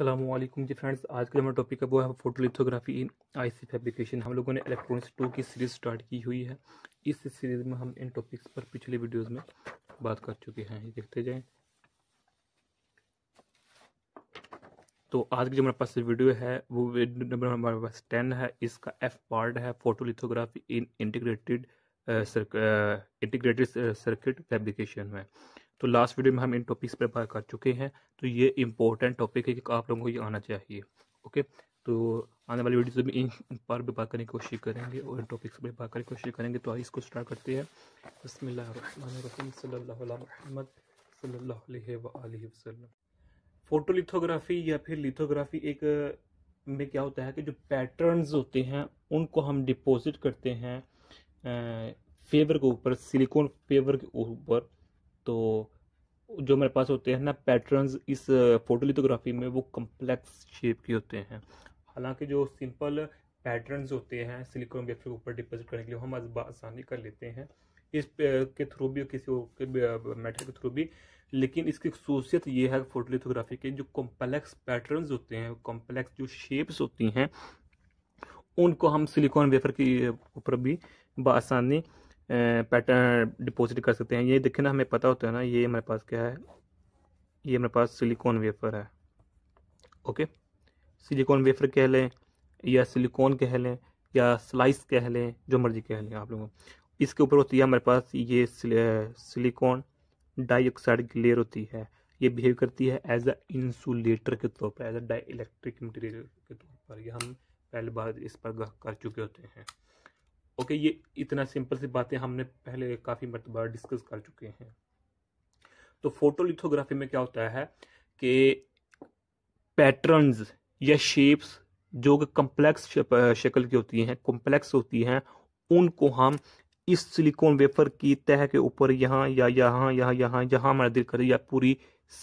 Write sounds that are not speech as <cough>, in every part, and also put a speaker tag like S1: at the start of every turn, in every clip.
S1: असलम जी friends आज का हमारा टॉपिक है वो है फोटोलिथोग्राफी इन आई सी फैब्रिकेशन हम लोगों ने इलेक्ट्रॉनिक्स टू की सीरीज़ स्टार्ट की हुई है इस सीरीज़ में हम इन टॉपिक्स पर पिछले वीडियोस में बात कर चुके हैं ये देखते जाएं तो आज की जो हमारे पास वीडियो है वो नंबर हमारे पास टेन है इसका एफ पार्ट है photolithography in integrated integrated circuit fabrication में तो लास्ट वीडियो में हम इन टॉपिक्स पर बात कर चुके हैं तो ये इंपॉर्टेंट टॉपिक है कि आप लोगों को ये आना चाहिए ओके तो आने वाली वीडियो में इन पर भी बात करने की कोशिश करेंगे और इन टॉपिक्स पर बात करने की कोशिश करेंगे तो आइए इसको स्टार्ट करते हैं बसमीम फोटोलिथोग्राफी या फिर लिथोग्राफी एक में क्या होता है कि जो पैटर्न्स होते हैं उनको हम डिपॉजिट करते हैं फेवर के ऊपर सिलिकॉन फेवर के ऊपर तो जो मेरे पास होते हैं ना पैटर्न्स इस फोटोलिथोग्राफी में वो कम्प्लेक्स शेप के होते हैं हालांकि जो सिंपल पैटर्न्स होते हैं सिलिकॉन वेफर के ऊपर डिपोजिट करने के लिए हम आसानी कर लेते हैं इस के थ्रू भी किसी और मेटल के थ्रू भी लेकिन इसकी खसूसियत ये है फोटोलिथोग्राफी के जो कॉम्प्लेक्स पैटर्न्स होते हैं कॉम्प्लेक्स जो शेप्स होती हैं उनको हम सिलिकॉन वेफर के ऊपर भी बसानी पैटर्न डिपॉजिट कर सकते हैं ये देखें ना हमें पता होता है ना ये हमारे पास क्या है ये हमारे पास सिलिकॉन वेफर है ओके सिलिकॉन वेफर कह लें या सिलिकॉन कह लें या स्लाइस कह लें जो मर्जी कह लें आप लोगों इसके ऊपर होती है हमारे पास ये सिलिकॉन डाइऑक्साइड की लेयर होती है ये बिहेव करती है एज अ इंसुलेटर के तौर पर as a dielectric material के तौर पर यह हम पहले बार इस पर कर चुके होते हैं ओके ये इतना सिंपल सी बातें हमने पहले काफ़ी मरतबा डिस्कस कर चुके हैं तो फोटोलिथोग्राफी में क्या होता है कि पैटर्न्स या शेप्स जो कि कम्प्लेक्स शक्ल की होती हैं कॉम्प्लेक्स होती हैं उनको हम इस सिलिकॉन वेफर की तह के ऊपर यहाँ या यहाँ यहाँ यहाँ यहाँ हमारा दिल करे या पूरी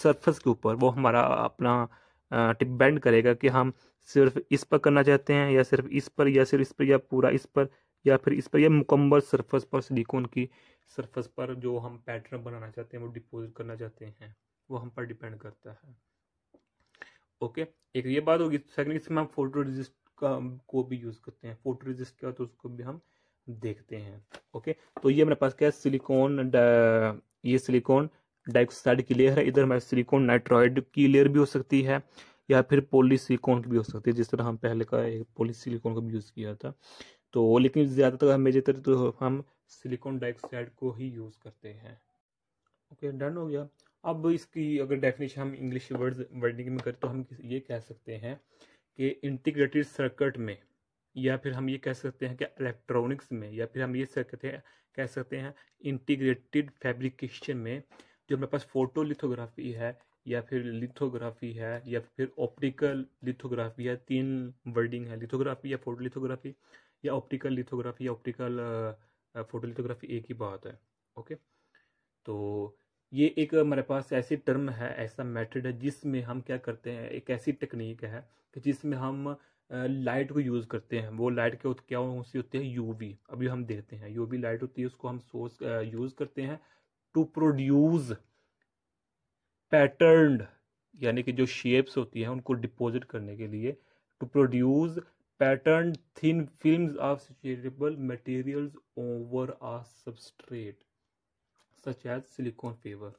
S1: सरफेस के ऊपर वो हमारा अपना डिपेंड करेगा कि हम सिर्फ इस पर करना चाहते हैं या सिर्फ इस पर या सिर्फ इस पर या पूरा इस पर या फिर इस पर या मुकम्मल सरफेस पर सिलिकॉन की सरफेस पर जो हम पैटर्न बनाना चाहते हैं वो डिपोजिट करना चाहते हैं वो हम पर डिपेंड करता है ओके एक ये बात होगी सेकंड इसमें हम फोटो रजिस्ट का को भी यूज़ करते हैं फोटो रजिस्ट का तो उसको भी हम देखते हैं ओके तो ये मेरे पास क्या है सिलिकॉन uh, ये सिलिकॉन डाइऑक्साइड की लेयर है इधर हमारे सिलिकॉन नाइट्रॉइड की लेयर भी हो सकती है या फिर पोली की भी हो सकती है जिस तरह हम पहले का एक पोली का भी यूज़ किया था तो लेकिन ज़्यादातर हम ज़्यादातर तो हम सिलिकॉन डाइऑक्साइड को ही यूज़ करते हैं ओके डन हो गया अब इसकी अगर डेफिनेशन हम इंग्लिश वर्ड वर्डिंग में करें तो हम ये कह सकते हैं कि इंटीग्रेटेड सर्किट में या फिर हम ये कह सकते हैं कि इलेक्ट्रॉनिक्स में या फिर हम ये सकते हैं कह सकते हैं इंटीग्रेटेड फैब्रिकेशन में जो हमारे पास फोटो लिथोग्राफी है या फिर लिथोग्राफी है या फिर ऑप्टिकल लिथोग्राफी है तीन वर्डिंग है लिथोग्राफी या फोटो लिथोग्राफी या ऑप्टिकल लिथोग्राफी या ऑप्टिकल फोटोलिथोग्राफी एक ही बात है ओके तो ये एक हमारे पास ऐसी टर्म है ऐसा मेथड है जिसमें हम क्या करते हैं एक ऐसी टेक्निक है कि जिसमें हम लाइट को यूज़ करते हैं वो लाइट के क्या कौन सी होती है यूवी अभी हम देखते हैं यूवी लाइट होती है उसको हम सोर्स यूज़ करते हैं टू प्रोड्यूस पैटर्न यानी कि जो शेप्स होती हैं उनको डिपॉजिट करने के लिए to produce patterned thin films of suitable materials over a substrate such as silicon favor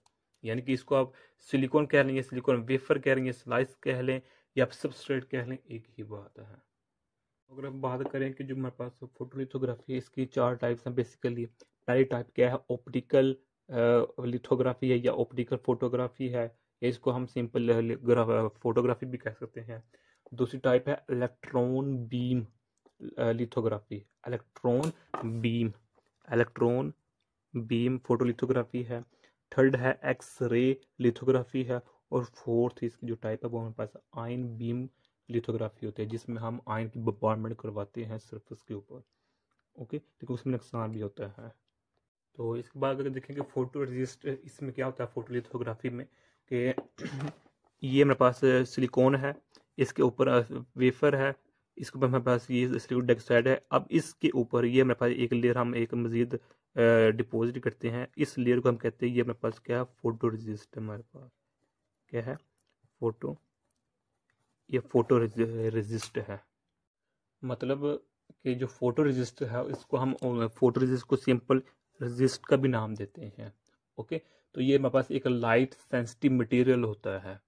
S1: यानी कि इसको आप सिलिकॉन कह लेंगे सिलिकॉन वेफर कह लेंगे स्लाइस कह लें या आप सबस्ट्रेट कह लें एक ही बात है अगर हम बात करें कि जो हमारे पास फोटोलिथोग्राफी है इसकी चार टाइप्स हैं बेसिकली पहली टाइप क्या है ऑप्टिकल लिथोग्राफी है या ऑप्टिकल फोटोग्राफी है इसको हम सिंपल फोटोग्राफी भी कह सकते हैं दूसरी टाइप है electron beam lithography electron beam electron beam photolithography है थर्ड है एक्स रे लिथोग्राफी है और फोर्थ इसकी जो टाइप है वो हमारे पास आयन बीम लिथोग्राफी होती है जिसमें हम आयन की बम्बार्डमेंट करवाते हैं सरफेस के ऊपर ओके लेकिन उसमें नुकसान भी होता है तो इसके बाद अगर देखेंगे फोटो रजिस्ट इसमें क्या होता है फोटोलिथोग्राफी में कि <clears throat> ये मेरे पास सिलिकॉन है इसके ऊपर वेफर है इसके ऊपर हमारे पास ये सिलिकॉन डाइऑक्साइड है अब इसके ऊपर ये हमारे पास एक लेयर हम एक मजीद डिपोजिट करते हैं इस लेयर को हम कहते हैं ये हमारे पास क्या है फोटो रजिस्ट हमारे पास क्या है फोटो ये फोटो रजिस्ट है मतलब कि जो फोटो रजिस्ट है इसको हम फोटो रजिस्ट को सिंपल रजिस्ट का भी नाम देते हैं ओके तो ये हमारे पास एक लाइट सेंसिटिव मटेरियल होता है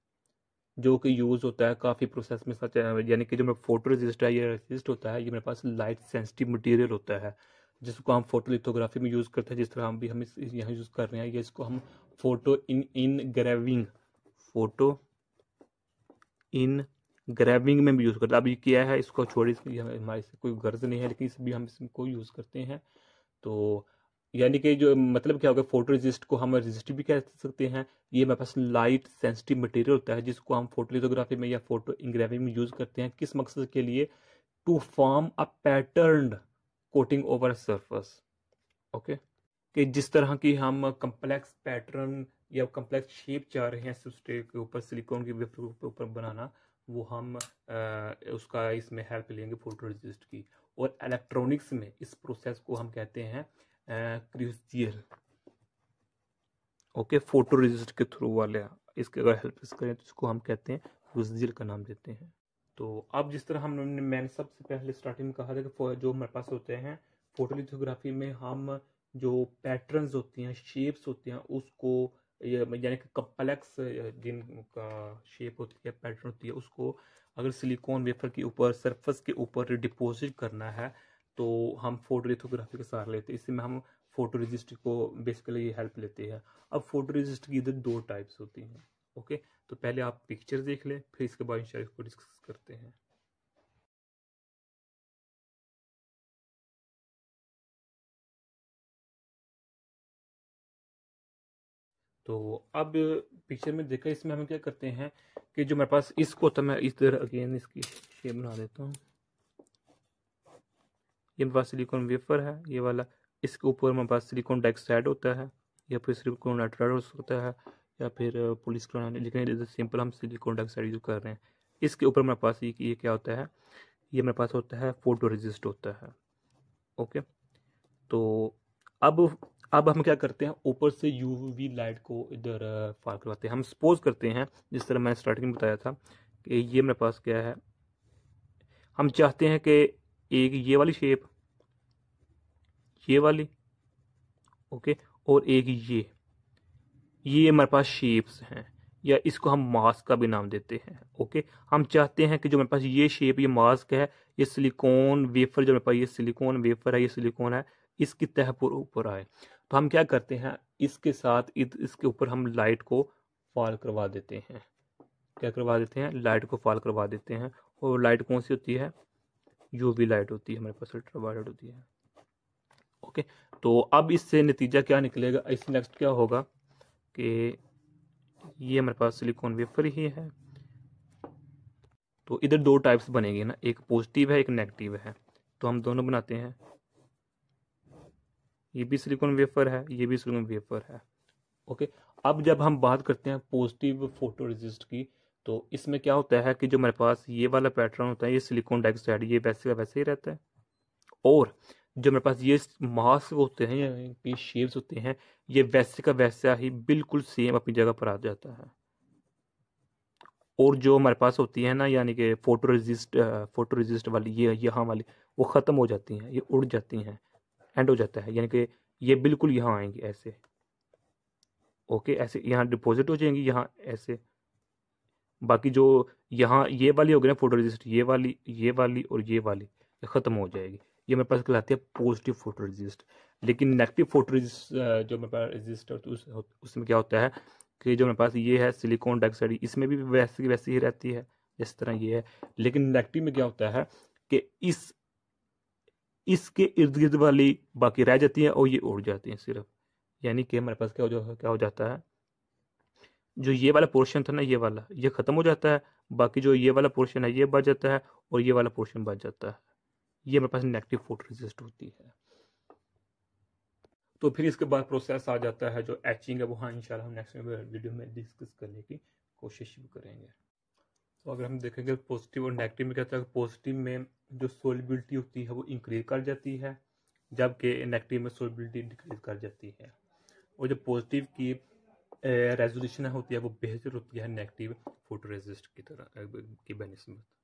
S1: जो कि यूज़ होता है काफ़ी प्रोसेस में सच यानी कि जो मेरा फोटो रजिस्ट है ये रेजिस्ट होता है ये मेरे पास लाइट सेंसिटिव मटेरियल होता है जिसको हम फोटो लिथोग्राफी में यूज़ करते हैं जिस तरह हम भी हम इस यहाँ यूज़ कर रहे हैं ये इसको हम photo in engraving photo engraving में भी यूज़ करते हैं अब ये क्या है इसको छोड़ी इसकी हमारी कोई गर्ज नहीं है लेकिन इस भी हम इसको यूज़ करते हैं तो यानी कि जो मतलब क्या होगा फोटो रजिस्ट को हम रजिस्ट भी कह सकते हैं ये हमारे पास लाइट सेंसिटिव मटेरियल होता है जिसको हम फोटोलिथोग्राफी में या फोटो इंग्रेविंग में यूज़ करते हैं किस मकसद के लिए to form a pattern coating over surface okay कि जिस तरह की हम कंप्लेक्स पैटर्न या कंप्लेक्स शेप चाह रहे हैं सब्सट्रेट के ऊपर सिलिकॉन के वेफर के ऊपर बनाना वो हम आ, उसका इसमें हेल्प लेंगे फोटो रजिस्ट की और इलेक्ट्रॉनिक्स में इस प्रोसेस को हम कहते हैं क्रूसियल ओके फोटो रेजिस्ट के थ्रू वाले इसके अगर हेल्प करें तो इसको हम कहते हैं क्रूसियल का नाम देते हैं तो अब जिस तरह हमने मैंने सबसे पहले स्टार्टिंग में कहा था कि जो हमारे पास होते हैं फोटोलिथोग्राफी में हम जो पैटर्न्स होते हैं शेप्स होते हैं उसको यानी कि कम्प्लेक्स जिनका शेप होती है पैटर्न होती है उसको अगर सिलिकॉन वेफर के ऊपर सरफेस के ऊपर डिपोजिट करना है तो हम फोटो लिथोग्राफी का सहारा लेते हैं इससे में हम फोटो रजिस्ट को बेसिकली हेल्प लेते हैं अब फोटो रजिस्ट की इधर दो टाइप्स होती हैं ओके तो पहले आप पिक्चर देख लें फिर इसके बाद इंशाल्लाह इसको डिस्कस करते हैं तो अब पिक्चर में देखा इसमें हम क्या करते हैं कि जो मेरे पास इसको तो मैं इस तरह अगेन इसकी शेप बना देता हूँ ये मेरे पास सिलिकॉन वेफर है ये वाला इसके ऊपर मेरे पास सिलिकॉन डाइऑक्साइड होता है या फिर सिलिकॉन नाइट्राइड होता है या फिर पुलिस लेकिन सिंपल हम सिलिकॉन डाइऑक्साइड यूज कर रहे हैं इसके ऊपर मेरे पास ये, ये क्या होता है ये मेरे पास होता है फोटो रेजिस्ट होता है ओके तो अब अब हम क्या करते हैं ऊपर से यूवी लाइट को इधर फायर करवाते हैं हम सपोज करते हैं जिस तरह मैंने स्टार्टिंग में बताया था कि ये मेरे पास क्या है हम चाहते हैं कि एक ये वाली शेप ये वाली ओके और एक ये ये हमारे पास शेप्स हैं या इसको हम मास्क का भी नाम देते हैं ओके हम चाहते हैं कि जो मेरे पास ये शेप ये मास्क है ये सिलिकॉन वेफर जो मेरे पास ये सिलिकॉन वेफर है ये सिलिकॉन है इसकी तह पर ऊपर आए तो हम क्या करते हैं इसके साथ इसके ऊपर हम लाइट को फॉल करवा देते हैं क्या करवा देते हैं लाइट को फॉल करवा देते हैं और लाइट कौन सी होती है यूवी लाइट होती है हमारे पास अल्ट्रावायलेट होती है ओके तो अब इससे नतीजा क्या निकलेगा इससे नेक्स्ट क्या होगा कि ये हमारे पास सिलिकॉन वेफर ही है तो इधर दो टाइप्स बनेंगे ना एक पॉजिटिव है एक नेगेटिव है तो हम दोनों बनाते हैं ये भी सिलिकॉन वेफर है ये भी सिलिकॉन वेफर है ओके अब जब हम बात करते हैं पॉजिटिव फोटो रेजिस्ट की तो इसमें क्या होता है कि जो मेरे पास ये वाला पैटर्न होता है ये सिलिकॉन डाइऑक्साइड ये वैसे का वैसे ही रहता है और जो मेरे पास ये मास्क होते हैं ये शेप्स होते हैं ये वैसे का वैसा ही बिल्कुल सेम अपनी जगह पर आ जाता है और जो हमारे पास होती है ना यानी कि फोटो रेजिस्ट फोटो रेजिस्ट वाली ये यहाँ वाली वो ख़त्म हो जाती हैं ये उड़ जाती हैं एंड हो जाता है यानी कि ये बिल्कुल यहाँ आएंगी ऐसे ओके ऐसे यहाँ डिपॉजिट हो जाएंगी यहाँ ऐसे बाकी जो यहाँ ये वाली हो गई ना फोटो रजिस्टर ये वाली ये वाली और ये वाली ख़त्म हो जाएगी ये मेरे पास कहलाती है पॉजिटिव फोटो रजिस्ट लेकिन नेगेटिव फोटो जो मेरे पास रजिस्टर तो उस, उसमें क्या होता है कि जो मेरे पास ये है सिलिकॉन डाइऑक्साइड इसमें भी वैसे की वैसी ही रहती है इस तरह ये है लेकिन नेगेटिव में क्या होता है कि इस इसके इर्द गिर्द वाली बाकी रह जाती है और ये उड़ जाती हैं सिर्फ यानी कि हमारे पास क्या हो क्या हो जाता है जो ये वाला पोर्शन था ना ये वाला ये ख़त्म हो जाता है बाकी जो ये वाला पोर्शन है ये बच जाता है और ये वाला पोर्शन बच जाता है ये हमारे पास नेगेटिव फोटो रेजिस्ट होती है तो फिर इसके बाद प्रोसेस आ जाता है जो एचिंग है वो हाँ इंशाल्लाह हम नेक्स्ट वीडियो में डिस्कस करने की कोशिश भी करेंगे तो अगर हम देखेंगे पॉजिटिव और नेगेटिव में क्या होता है पॉजिटिव में जो सोलिबिलिटी होती है वो इंक्रीज कर जाती है जबकि नेगेटिव में सोलिबिलिटी डिक्रीज कर जाती है और जो पॉजिटिव की रेजोल्यूशन होती है वो बेहतर होती है नेगेटिव फोटो रेजिस्ट की तरह की बनस्बत